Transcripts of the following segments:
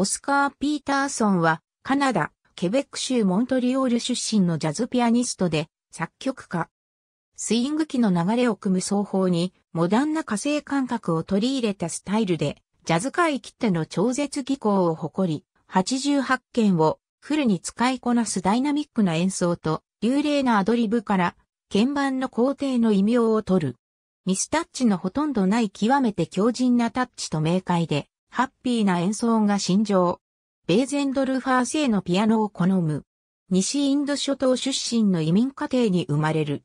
オスカー・ピーターソンは、カナダ、ケベック州モントリオール出身のジャズピアニストで、作曲家。スイング機の流れを組む奏法に、モダンな火星感覚を取り入れたスタイルで、ジャズ界切っての超絶技巧を誇り、88件をフルに使いこなすダイナミックな演奏と、流麗なアドリブから、鍵盤の工程の異名を取る。ミスタッチのほとんどない極めて強靭なタッチと明快で、ハッピーな演奏が心情。ベーゼンドルファー製のピアノを好む。西インド諸島出身の移民家庭に生まれる。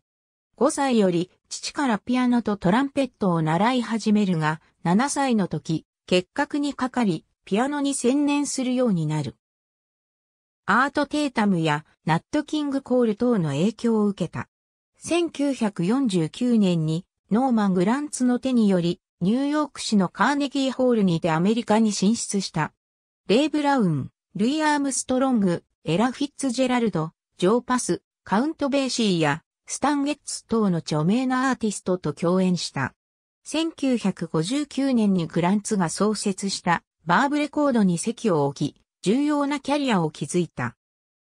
5歳より父からピアノとトランペットを習い始めるが、7歳の時、結核にかかり、ピアノに専念するようになる。アート・テータムやナット・キング・コール等の影響を受けた。1949年にノーマン・グランツの手によりニューヨーク市のカーネギーホールにてアメリカに進出した。レイ・ブラウン、ルイ・アームストロング、エラ・フィッツジェラルド、ジョー・パス、カウント・ベーシーや、スタン・ゲッツ等の著名なアーティストと共演した。1959年にグランツが創設したバーブレコードに席を置き、重要なキャリアを築いた。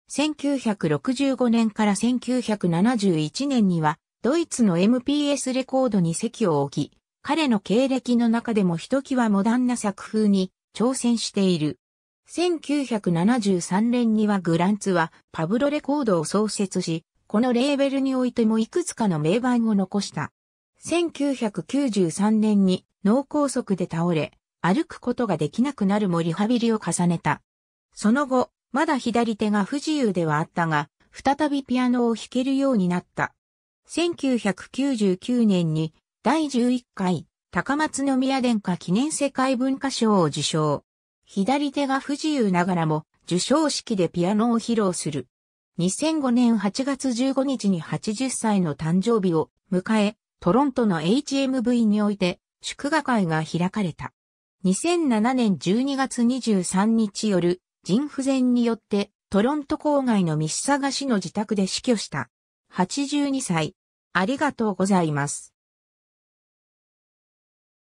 1965年から1971年には、ドイツの MPS レコードに席を置き、彼の経歴の中でもひときわモダンな作風に挑戦している。1973年にはグランツはパブロレコードを創設し、このレーベルにおいてもいくつかの名盤を残した。1993年に脳梗塞で倒れ、歩くことができなくなるもリハビリを重ねた。その後、まだ左手が不自由ではあったが、再びピアノを弾けるようになった。1999年に第11回、高松宮殿下記念世界文化賞を受賞。左手が不自由ながらも、受賞式でピアノを披露する。2005年8月15日に80歳の誕生日を迎え、トロントの HMV において祝賀会が開かれた。2007年12月23日夜、腎不全によってトロント郊外のミシサガ市の自宅で死去した。82歳。ありがとうございます。